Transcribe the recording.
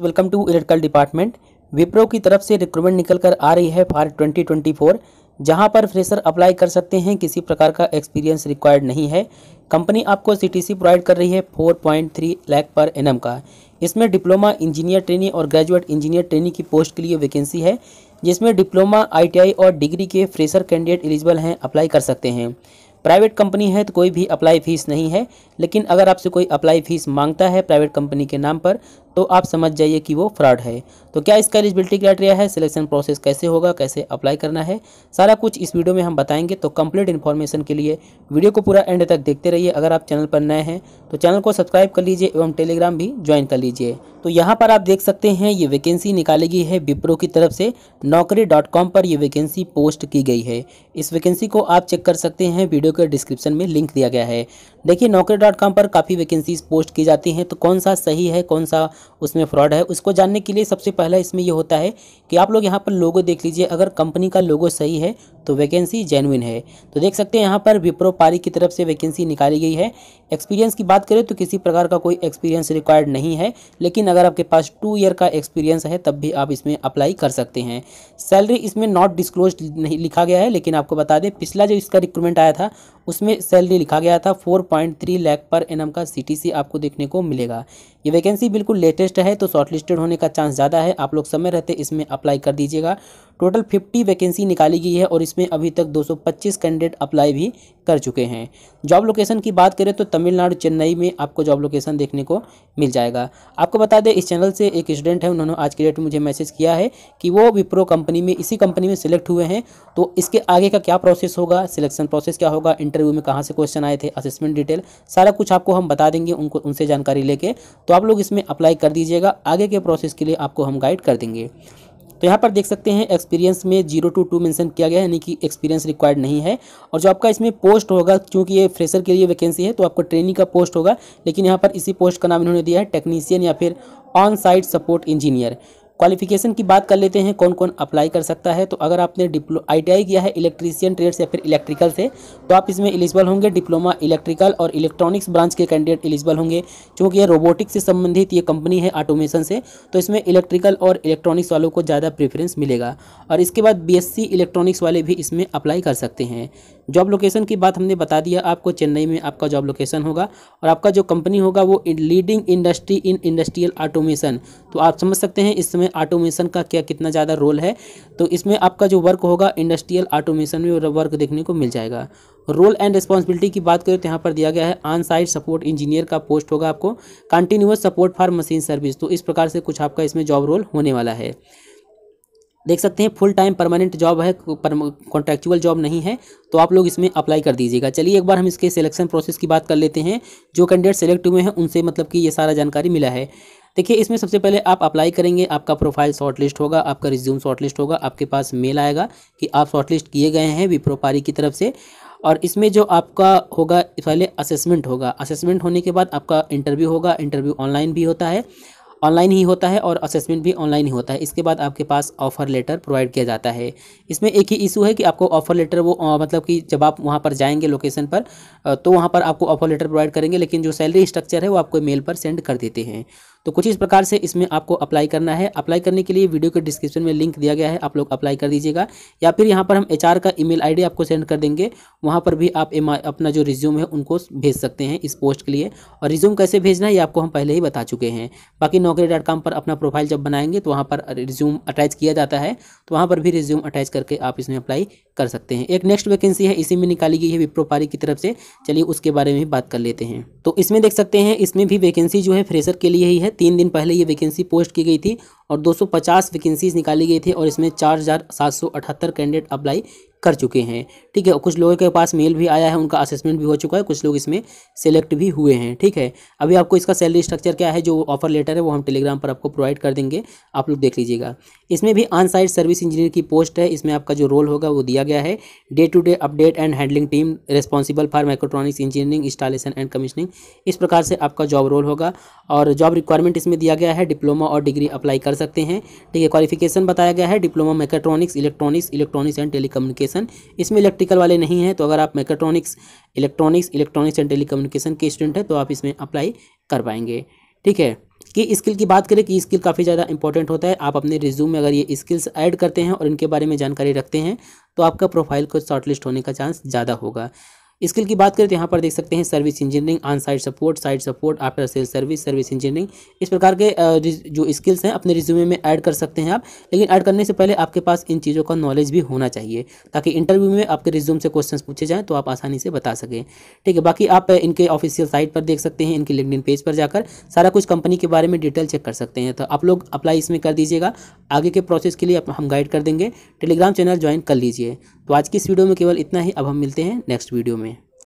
welcome to electrical department Wipro की तरफ से रिक्रूटमेंट निकल कर आ रही है फॉर 2024 जहाँ पर फ्रेशर अप्लाई कर सकते हैं किसी प्रकार का एक्सपीरियंस रिक्वायर्ड नहीं है कंपनी आपको सीटीसी प्रोवाइड कर रही है 4.3 लाख पर एनम का इसमें डिप्लोमा इंजीनियर ट्रेनी और ग्रेजुएट इंजीनियर ट्रेनी की पोस्ट के लिए वैकेंसी है जिसमें डिप्लोमा आई और डिग्री के फ्रेशर कैंडिडेट एलिजिबल हैं अप्लाई कर सकते हैं प्राइवेट कंपनी है तो कोई भी अप्लाई फीस नहीं है लेकिन अगर आपसे कोई अप्लाई फीस मांगता है प्राइवेट कंपनी के नाम पर तो आप समझ जाइए कि वो फ्रॉड है तो क्या इसका एलिजिबिलिटी क्राइटेरिया है सिलेक्शन प्रोसेस कैसे होगा कैसे अप्लाई करना है सारा कुछ इस वीडियो में हम बताएंगे तो कंप्लीट इन्फॉर्मेशन के लिए वीडियो को पूरा एंड तक देखते रहिए अगर आप चैनल पर नए हैं तो चैनल को सब्सक्राइब कर लीजिए एवं टेलीग्राम भी ज्वाइन कर लीजिए तो यहाँ पर आप देख सकते हैं ये वैकेंसी निकाली गई है विप्रो की तरफ से नौकरी पर यह वैकेंसी पोस्ट की गई है इस वैकेंसी को आप चेक कर सकते हैं वीडियो के डिस्क्रिप्शन में लिंक दिया गया है देखिए नौकरी पर काफ़ी वैकेंसीज पोस्ट की जाती हैं तो कौन सा सही है कौन सा उसमें फ्रॉड है उसको जानने के लिए सबसे पहला इसमें यह होता है कि आप लोग यहाँ पर लोगो देख लीजिए अगर कंपनी का लोगो सही है तो वैकेंसी जेनविन है तो देख सकते हैं यहाँ पर विप्रो पारी की तरफ से वैकेंसी निकाली गई है एक्सपीरियंस की बात करें तो किसी प्रकार का कोई एक्सपीरियंस रिक्वायर्ड नहीं है लेकिन अगर आपके पास टू ईयर का एक्सपीरियंस है तब भी आप इसमें अप्लाई कर सकते हैं सैलरी इसमें नॉट डिस्क्लोज नहीं लिखा गया है लेकिन आपको बता दें पिछला जो इसका रिक्रूटमेंट आया था उसमें सैलरी लिखा गया था 4.3 लाख पर एनम का सीटीसी आपको देखने को मिलेगा ये वैकेंसी बिल्कुल लेटेस्ट है तो शॉर्टलिस्टेड होने का चांस ज़्यादा है आप लोग समय रहते इसमें अप्लाई कर दीजिएगा टोटल 50 वैकेंसी निकाली गई है और इसमें अभी तक 225 कैंडिडेट अप्लाई भी कर चुके हैं जॉब लोकेशन की बात करें तो तमिलनाडु चेन्नई में आपको जॉब लोकेशन देखने को मिल जाएगा आपको बता दें इस चैनल से एक स्टूडेंट है उन्होंने आज के डेट में मुझे मैसेज किया है कि वो विप्रो कंपनी में इसी कंपनी में सिलेक्ट हुए हैं तो इसके आगे का क्या प्रोसेस होगा सिलेक्शन प्रोसेस क्या होगा इंटरव्यू में कहाँ से क्वेश्चन आए थे असेसमेंट डिटेल सारा कुछ आपको हम बता देंगे उनको उनसे जानकारी लेके तो आप लोग इसमें अप्लाई कर दीजिएगा आगे के प्रोसेस के लिए आपको हम गाइड कर देंगे तो यहाँ पर देख सकते हैं एक्सपीरियंस में जीरो टू टू मैंशन किया गया है यानी कि एक्सपीरियंस रिक्वायर्ड नहीं है और जो आपका इसमें पोस्ट होगा क्योंकि ये फ्रेशर के लिए वैकेंसी है तो आपको ट्रेनिंग का पोस्ट होगा लेकिन यहाँ पर इसी पोस्ट का नाम इन्होंने दिया है टेक्नीसियन या फिर on site support engineer qualification की बात कर लेते हैं कौन कौन अप्लाई कर सकता है तो अगर आपने डिप्लो आई किया है इलेक्ट्रीशियन ट्रेड से फिर इलेक्ट्रिकल से तो आप इसमें एलिजिबल होंगे डिप्लोमा इलेक्ट्रिकल और इलेक्ट्रॉनिक्स ब्रांच के कैंडिडेट एलिजिबल होंगे क्योंकि ये रोबोटिक्स से संबंधित ये कंपनी है ऑटोमेशन से तो इसमें इलेक्ट्रिकल और इलेक्ट्रॉनिक्स वालों को ज़्यादा प्रेफरेंस मिलेगा और इसके बाद बी इलेक्ट्रॉनिक्स वाले भी इसमें अप्लाई कर सकते हैं जॉब लोकेशन की बात हमने बता दिया आपको चेन्नई में आपका जॉब लोकेशन होगा और आपका जो कंपनी होगा वो leading industry in industrial automation तो आप समझ सकते हैं इस समय ऑटोमेशन का क्या कितना ज़्यादा रोल है तो इसमें आपका जो वर्क होगा इंडस्ट्रियल ऑटोमेशन में वर्क देखने को मिल जाएगा रोल एंड रिस्पॉन्सिबिलिटी की बात करें तो यहाँ पर दिया गया है ऑन साइड सपोर्ट इंजीनियर का पोस्ट होगा आपको continuous support for machine service तो इस प्रकार से कुछ आपका इसमें जॉब रोल होने वाला है देख सकते हैं फुल टाइम परमानेंट जॉब है कॉन्ट्रैक्चुअल जॉब नहीं है तो आप लोग इसमें अप्लाई कर दीजिएगा चलिए एक बार हम इसके सिलेक्शन प्रोसेस की बात कर लेते हैं जो कैंडिडेट सेलेक्ट हुए हैं उनसे मतलब कि ये सारा जानकारी मिला है देखिए इसमें सबसे पहले आप अप्लाई करेंगे आपका प्रोफाइल शॉर्टलिस्ट लिस्ट होगा आपका रिज्यूम शॉर्ट लिस्ट होगा आपके पास मेल आएगा कि आप शॉर्टलिस्ट लिस्ट किए गए हैं विप्रो पारी की तरफ से और इसमें जो आपका होगा पहले असेसमेंट होगा असेसमेंट होने के बाद आपका इंटरव्यू होगा इंटरव्यू ऑनलाइन भी होता है ऑनलाइन ही होता है और असेसमेंट भी ऑनलाइन ही होता है इसके बाद आपके पास ऑफ़र लेटर प्रोवाइड किया जाता है इसमें एक ही इशू है कि आपको ऑफ़र लेटर वो आ, मतलब कि जब आप वहाँ पर जाएंगे लोकेशन पर तो वहाँ पर आपको ऑफ़र लेटर प्रोवाइड करेंगे लेकिन जो सैलरी स्ट्रक्चर है वो आपको मेल पर सेंड कर देते हैं तो कुछ इस प्रकार से इसमें आपको अप्लाई करना है अप्लाई करने के लिए वीडियो के डिस्क्रिप्शन में लिंक दिया गया है आप लोग अप्लाई कर दीजिएगा या फिर यहाँ पर हम एच का ईमेल आईडी आपको सेंड कर देंगे वहाँ पर भी आप अपना जो रिज्यूम है उनको भेज सकते हैं इस पोस्ट के लिए और रिज्यूम कैसे भेजना है ये आपको हम पहले ही बता चुके हैं बाकी नौकरी पर अपना प्रोफाइल जब बनाएंगे तो वहाँ पर रिज्यूम अटैच किया जाता है तो वहाँ पर भी रिज्यूम अटैच करके आप इसमें अप्लाई कर सकते हैं एक नेक्स्ट वैकेंसी है इसी में निकाली गई है विप्रो पारी की तरफ से चलिए उसके बारे में भी बात कर लेते हैं तो इसमें देख सकते हैं इसमें भी वैकेंसी जो है फ्रेशर के लिए ही है तीन दिन पहले ये वैकेंसी पोस्ट की गई थी और 250 वैकेंसीज निकाली गई थी और इसमें चार कैंडिडेट अप्लाई कर चुके हैं ठीक है कुछ लोगों के पास मेल भी आया है उनका असेसमेंट भी हो चुका है कुछ लोग इसमें सेलेक्ट भी हुए हैं ठीक है अभी आपको इसका सैलरी स्ट्रक्चर क्या है जो ऑफर लेटर है वो हम टेलीग्राम पर आपको प्रोवाइड कर देंगे आप लोग देख लीजिएगा इसमें भी ऑन साइड सर्विस इंजीनियर की पोस्ट है इसमें आपका जो रोल होगा वो दिया गया है day to day update and handling team responsible for microtronics engineering installation and commissioning इस प्रकार से आपका जॉब रोल होगा और जॉब रिक्वायरमेंट इसमें दिया गया है डिप्लोमा और डिग्री अप्लाई कर सकते हैं ठीक है क्वालिफिकेशन बताया गया है diploma mechatronics electronics electronics and telecommunication communication इसमें इलेक्ट्रिकल वाले नहीं है तो अगर आप mechatronics electronics electronics and tele के स्टूडेंट हैं तो आप इसमें अप्लाई कर पाएंगे ठीक है कि स्किल की बात करें कि स्किल काफ़ी ज़्यादा इंपॉर्टेंट होता है आप अपने रिज्यूम में अगर ये स्किल्स ऐड करते हैं और इनके बारे में जानकारी रखते हैं तो आपका प्रोफाइल को शॉर्टलिस्ट होने का चांस ज़्यादा होगा स्किल की बात करें तो यहाँ पर देख सकते हैं service engineering on side support side support after sale service service engineering इस प्रकार के जो स्किल्स हैं अपने रिज्यूमे में ऐड कर सकते हैं आप लेकिन ऐड करने से पहले आपके पास इन चीज़ों का नॉलेज भी होना चाहिए ताकि इंटरव्यू में आपके रिज्यूम से क्वेश्चन पूछे जाएँ तो आप आसानी से बता सकें ठीक है बाकी आप इनके ऑफिशियल साइट पर देख सकते हैं इनके लिंकड पेज पर जाकर सारा कुछ कंपनी के बारे में डिटेल चेक कर सकते हैं तो आप लोग अप्लाई इसमें कर दीजिएगा आगे के प्रोसेस के लिए हम गाइड कर देंगे टेलीग्राम चैनल ज्वाइन कर लीजिए तो आज की इस वीडियो में केवल इतना ही अब हम मिलते हैं नेक्स्ट वीडियो में